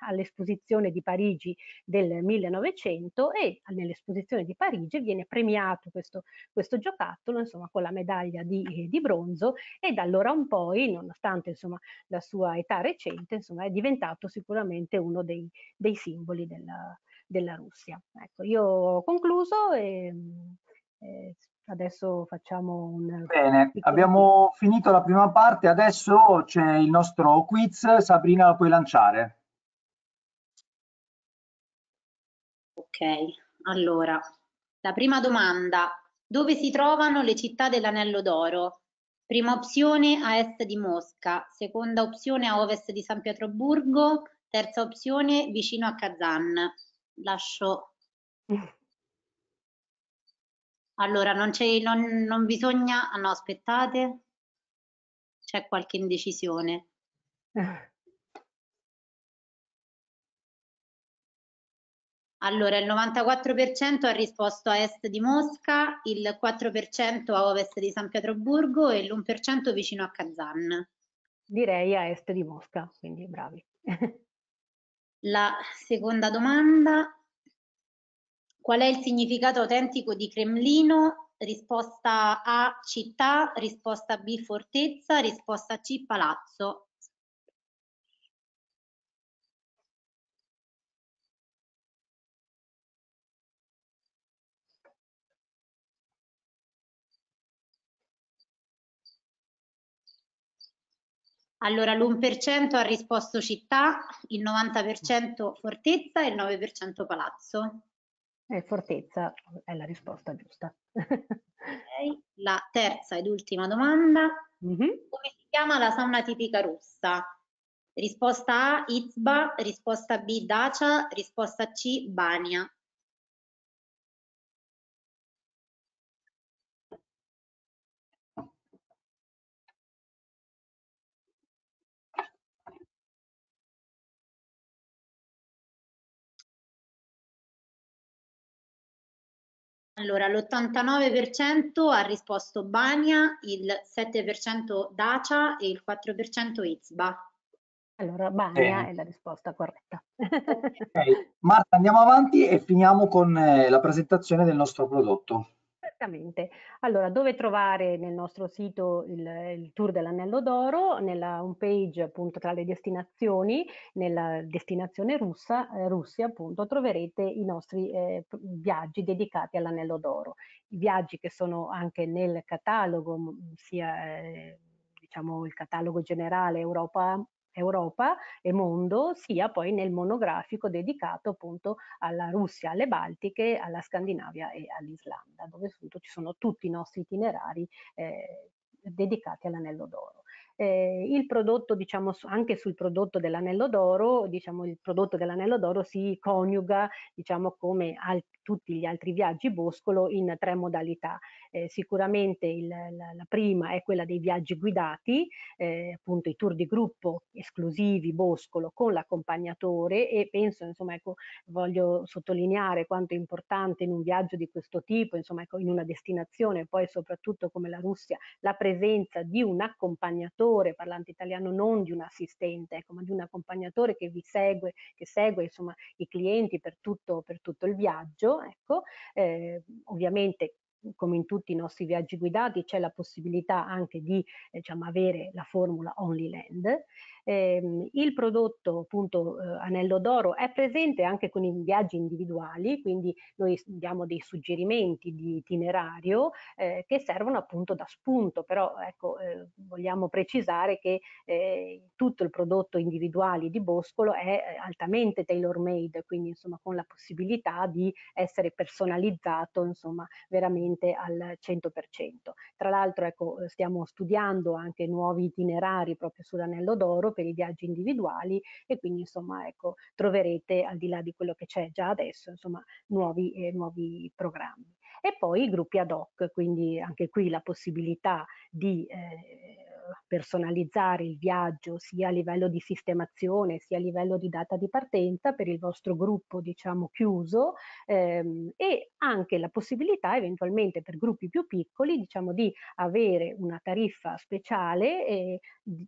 all'esposizione di Parigi del nel 1900 e nell'esposizione di Parigi viene premiato questo, questo giocattolo insomma, con la medaglia di, eh, di, bronzo e da allora in poi, nonostante insomma, la sua età recente, insomma, è diventato sicuramente uno dei, dei simboli della, della Russia. Ecco, io ho concluso e, e eh, adesso facciamo un... Bene, abbiamo finito la prima parte, adesso c'è il nostro quiz, Sabrina la puoi lanciare. Ok, allora, la prima domanda, dove si trovano le città dell'anello d'oro? Prima opzione a est di Mosca, seconda opzione a ovest di San Pietroburgo, terza opzione vicino a Kazan. Lascio. Allora, non, non, non bisogna... Ah no, aspettate. C'è qualche indecisione. Eh. Allora, il 94% ha risposto a est di Mosca, il 4% a ovest di San Pietroburgo e l'1% vicino a Kazan. Direi a est di Mosca, quindi bravi. La seconda domanda. Qual è il significato autentico di Cremlino? Risposta A città, risposta B fortezza, risposta C palazzo. Allora l'1% ha risposto città, il 90% fortezza e il 9% palazzo. E fortezza è la risposta giusta. okay. La terza ed ultima domanda. Mm -hmm. Come si chiama la sauna tipica russa? Risposta A, Izba, risposta B, Dacia, risposta C, Bania. Allora, l'89% ha risposto Bania, il 7% Dacia e il 4% Izba. Allora, Bania Bene. è la risposta corretta. ok, Marta, andiamo avanti e finiamo con eh, la presentazione del nostro prodotto. Esattamente. Allora, dove trovare nel nostro sito il, il tour dell'anello d'oro? Nella home page, appunto, tra le destinazioni, nella destinazione russa, eh, Russia, appunto, troverete i nostri eh, viaggi dedicati all'anello d'oro. I viaggi che sono anche nel catalogo, sia eh, diciamo, il catalogo generale Europa Europa e mondo, sia poi nel monografico dedicato appunto alla Russia, alle Baltiche, alla Scandinavia e all'Islanda, dove appunto ci sono tutti i nostri itinerari eh, dedicati all'anello d'oro. Eh, il prodotto, diciamo, anche sul prodotto dell'anello d'oro, diciamo, il prodotto dell'anello d'oro si coniuga, diciamo, come al, tutti gli altri viaggi Boscolo in tre modalità. Eh, sicuramente il, la, la, prima è quella dei viaggi guidati, eh, appunto i tour di gruppo esclusivi Boscolo con l'accompagnatore e penso, insomma, ecco, voglio sottolineare quanto è importante in un viaggio di questo tipo, insomma, ecco, in una destinazione, poi soprattutto come la Russia, la presenza di un accompagnatore accompagnatore, parlante italiano non di un assistente, ecco, ma di un accompagnatore che vi segue, che segue insomma, i clienti per tutto, per tutto il viaggio, ecco, eh, ovviamente come in tutti i nostri viaggi guidati, c'è la possibilità anche di eh, diciamo, avere la formula Only Land. Eh, il prodotto appunto eh, Anello d'Oro è presente anche con i viaggi individuali, quindi noi diamo dei suggerimenti di itinerario eh, che servono appunto da spunto, però ecco, eh, vogliamo precisare che eh, tutto il prodotto individuale di Boscolo è altamente tailor made, quindi insomma con la possibilità di essere personalizzato insomma veramente veramente al 100%. Tra l'altro ecco, eh, stiamo studiando anche nuovi itinerari proprio sull'anello d'oro per i viaggi individuali e quindi insomma ecco, troverete al di là di quello che c'è già adesso insomma, nuovi, eh, nuovi programmi. E poi i gruppi ad hoc, quindi anche qui la possibilità di eh, personalizzare il viaggio sia a livello di sistemazione sia a livello di data di partenza per il vostro gruppo diciamo chiuso ehm, e anche la possibilità eventualmente per gruppi più piccoli diciamo di avere una tariffa speciale eh,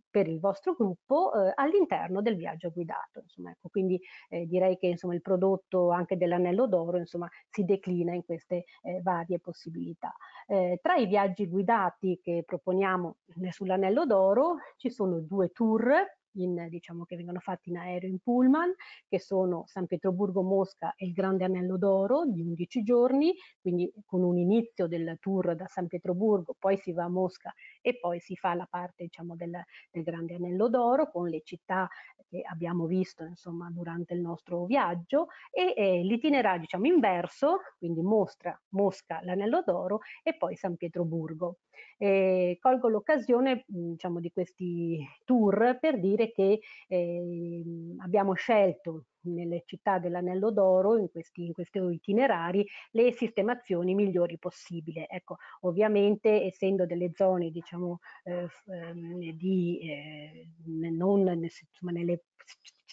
per il vostro gruppo eh, all'interno del viaggio guidato insomma ecco quindi eh, direi che insomma il prodotto anche dell'anello d'oro insomma si declina in queste eh, varie possibilità eh, tra i viaggi guidati che proponiamo eh, sull'anello Anello d'Oro ci sono due tour in, diciamo, che vengono fatti in aereo in Pullman, che sono San Pietroburgo-Mosca e il Grande Anello d'Oro di 11 giorni, quindi con un inizio del tour da San Pietroburgo, poi si va a Mosca e poi si fa la parte diciamo, del, del Grande Anello d'Oro con le città che abbiamo visto insomma, durante il nostro viaggio e eh, l'itinerario diciamo, inverso, quindi mostra Mosca, l'Anello d'Oro e poi San Pietroburgo. Eh, colgo l'occasione diciamo, di questi tour per dire che eh, abbiamo scelto nelle città dell'anello d'oro, in questi, in questi itinerari, le sistemazioni migliori possibili. Ecco, ovviamente essendo delle zone diciamo, eh, ehm, di, eh, non, insomma, nelle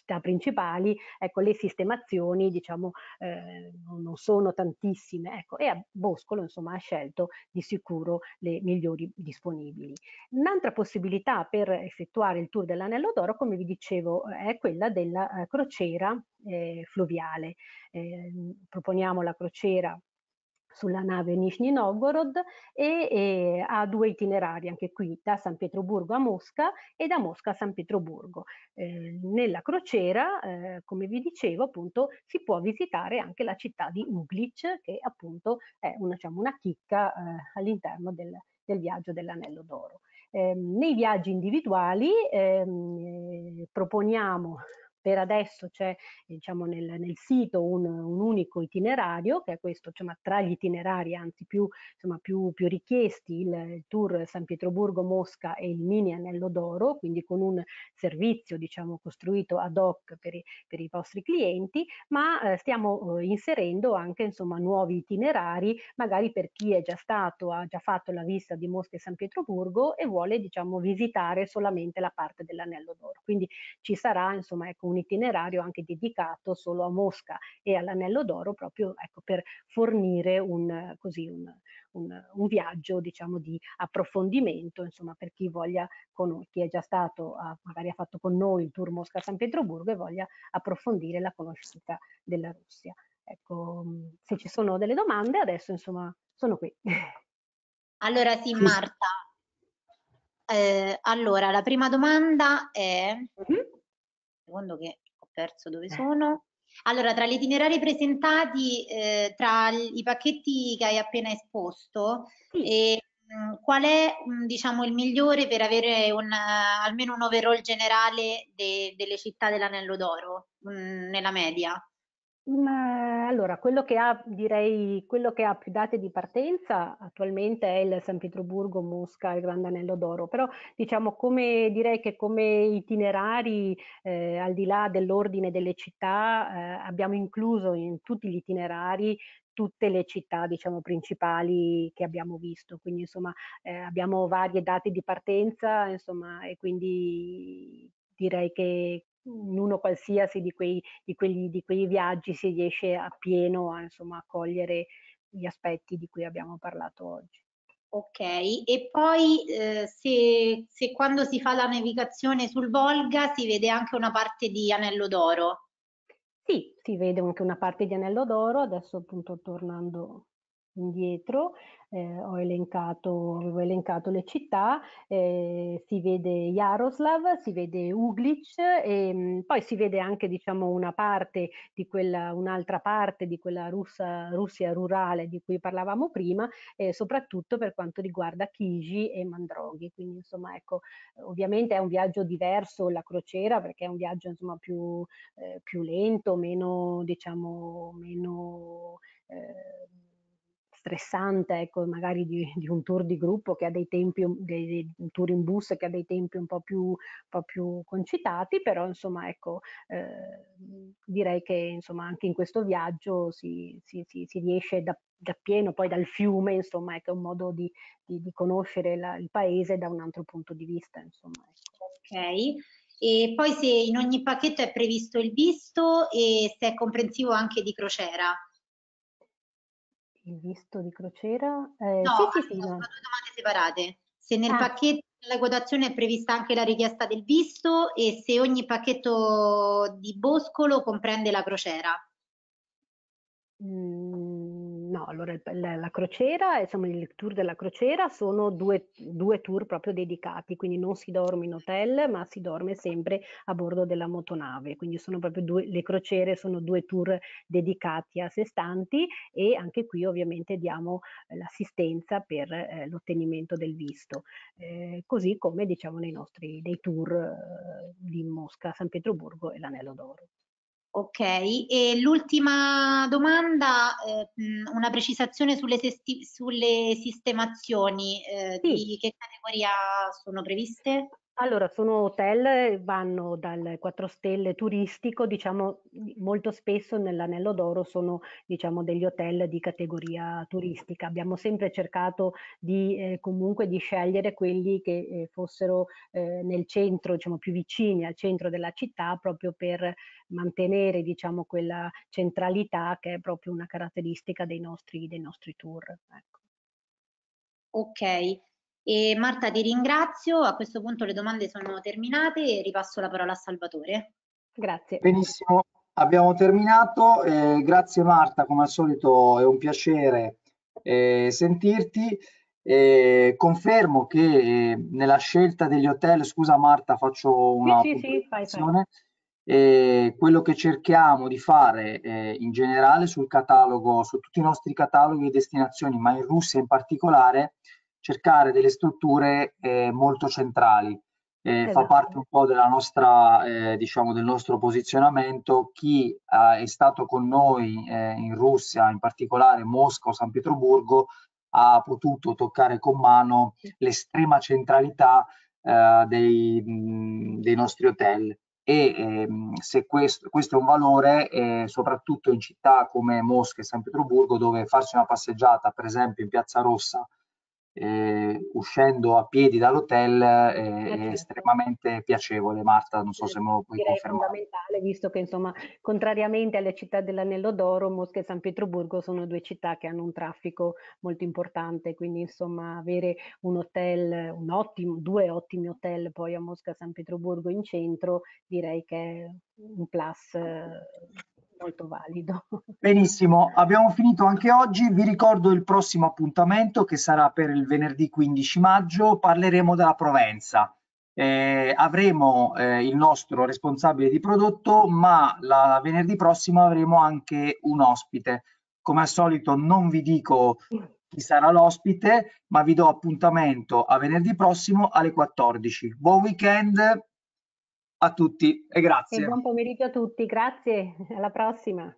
città principali, ecco, le sistemazioni diciamo, eh, non sono tantissime ecco, e a Boscolo insomma, ha scelto di sicuro le migliori disponibili. Un'altra possibilità per effettuare il tour dell'Anello d'Oro, come vi dicevo, eh, è quella della eh, crociera eh, fluviale. Eh, proponiamo la crociera sulla nave Nizhny Novgorod e, e, ha due itinerari anche qui, da San Pietroburgo a Mosca e da Mosca a San Pietroburgo. Eh, nella crociera, eh, come vi dicevo, appunto si può visitare anche la città di Uglic, che appunto è una, diciamo, una chicca eh, all'interno del, del viaggio dell'anello d'oro. Eh, nei viaggi individuali ehm, eh, proponiamo per adesso c'è diciamo, nel, nel sito un, un, unico itinerario, che è questo, cioè, tra gli itinerari anzi più, insomma, più, più richiesti, il, il, tour San Pietroburgo-Mosca e il mini Anello d'Oro, quindi con un servizio diciamo, costruito ad hoc per i, per i vostri clienti, ma eh, stiamo eh, inserendo anche insomma, nuovi itinerari, magari per chi è già stato, ha già fatto la vista di Mosca e San Pietroburgo e vuole diciamo, visitare solamente la parte dell'Anello d'Oro. Quindi ci sarà insomma, ecco, un itinerario anche dedicato solo a Mosca e all'Anello d'Oro proprio ecco, per fornire un, così, un, un, un, viaggio diciamo, di approfondimento insomma, per chi voglia, con, chi è già stato, a, magari ha fatto con noi il tour Mosca-San Pietroburgo e voglia approfondire la conoscenza della Russia. Ecco, se ci sono delle domande adesso insomma sono qui. Allora sì Marta, eh, allora, la prima domanda è mm -hmm secondo che ho perso dove eh. sono. Allora, tra gli itinerari presentati, eh, tra i pacchetti che hai appena esposto, sì. e, mh, mm, qual è mh, mm, diciamo, il migliore per avere un, uh, almeno un overall generale de delle città dell'anello d'oro mm, nella media? Ma allora, quello che, ha, direi, quello che ha più date di partenza attualmente è il San Pietroburgo, Mosca, il Grande Anello d'Oro, però diciamo come, direi che come itinerari, eh, al di là dell'ordine delle città, eh, abbiamo incluso in tutti gli itinerari tutte le città diciamo, principali che abbiamo visto quindi insomma eh, abbiamo varie date di partenza insomma e quindi direi che in uno qualsiasi di, quei, di, quelli, di quei viaggi si riesce appieno a, insomma, a cogliere gli aspetti di cui abbiamo parlato oggi. Ok, e poi eh, se, se, quando si fa la navigazione sul Volga si vede anche una parte di Anello d'Oro. Sì, si vede anche una parte di Anello d'Oro, adesso appunto tornando indietro, eh, ho elencato, avevo elencato le città, eh, si vede Jaroslav, si vede Uglic e mm, poi si vede anche diciamo, una parte di quella, un'altra parte di quella russa, Russia rurale di cui parlavamo prima, eh, soprattutto per quanto riguarda Chigi e Mandroghi. Quindi insomma ecco, ovviamente è un viaggio diverso la crociera perché è un viaggio insomma, più, eh, più lento, meno diciamo, meno... Eh, stressante, ecco, magari di, di, un tour di gruppo che ha dei tempi, dei, dei, un tour in bus che ha dei tempi un po' più, un po più concitati, però insomma ecco, eh, direi che insomma anche in questo viaggio si, si, si, si riesce da, da, pieno, poi dal fiume, insomma ecco, è un modo di, di, di conoscere la, il paese da un altro punto di vista. Insomma, ecco. Ok. E poi se in ogni pacchetto è previsto il visto e se è comprensivo anche di crociera il visto di crociera? Eh, no, sì, sì, sì, sono no. domande separate. Se nel ah. pacchetto della quotazione è prevista anche la richiesta del visto e se ogni pacchetto di boscolo comprende la crociera. Mm, allora la, la, crociera, diciamo il tour della crociera sono due, due, tour proprio dedicati, quindi non si dorme in hotel, ma si dorme sempre a bordo della motonave, quindi sono proprio due, le crociere sono due tour dedicati a sé stanti e anche qui ovviamente diamo eh, l'assistenza per eh, l'ottenimento del visto, eh, così come diciamo nei nostri dei tour eh, di Mosca, San Pietroburgo e l'Anello d'Oro. Ok, e l'ultima domanda, eh, una precisazione sulle, sulle sistemazioni, eh, sì. di che categoria sono previste? Allora, sono hotel, vanno dal 4 stelle turistico, diciamo molto spesso nell'Anello d'Oro sono diciamo, degli hotel di categoria turistica. Abbiamo sempre cercato di, eh, comunque di scegliere quelli che eh, fossero eh, nel centro, diciamo più vicini al centro della città, proprio per mantenere diciamo, quella centralità che è proprio una caratteristica dei nostri, dei nostri tour. Ecco. Ok, e Marta ti ringrazio, a questo punto le domande sono terminate e ripasso la parola a Salvatore. Grazie. Benissimo, abbiamo terminato, eh, grazie Marta, come al solito è un piacere eh, sentirti. Eh, confermo che eh, nella scelta degli hotel, scusa Marta, faccio una sì, sì, fai, fai. Eh, quello che cerchiamo di fare eh, in generale sul catalogo, su tutti i nostri cataloghi e destinazioni, ma in Russia in particolare, cercare delle strutture eh, molto centrali. Eh, esatto. Fa parte un po' nostra, eh, diciamo, del nostro posizionamento. Chi eh, è stato con noi eh, in Russia, in particolare Mosca o San Pietroburgo, ha potuto toccare con mano l'estrema centralità eh, dei, dei, nostri hotel e ehm, se questo, questo, è un valore eh, soprattutto in città come Mosca e San Pietroburgo dove farsi una passeggiata per esempio in Piazza Rossa eh, uscendo a piedi dall'hotel eh, eh è estremamente piacevole. Marta, non so se me lo puoi Direi confermare. È fondamentale, visto che insomma, contrariamente alle città dell'Anello d'Oro, Mosca e San Pietroburgo sono due città che hanno un traffico molto importante, quindi insomma avere un hotel, un ottimo, due ottimi hotel poi a Mosca e San Pietroburgo in centro, direi che è un plus eh, molto valido. Benissimo, abbiamo finito anche oggi. Vi ricordo il prossimo appuntamento che sarà per il venerdì 15 maggio. Parleremo della Provenza. Eh, avremo eh, il nostro responsabile di prodotto, ma la venerdì prossimo avremo anche un ospite. Come al solito non vi dico chi sarà l'ospite, ma vi do appuntamento a venerdì prossimo alle 14. Buon weekend! a tutti e grazie. E buon pomeriggio a tutti, grazie, alla prossima.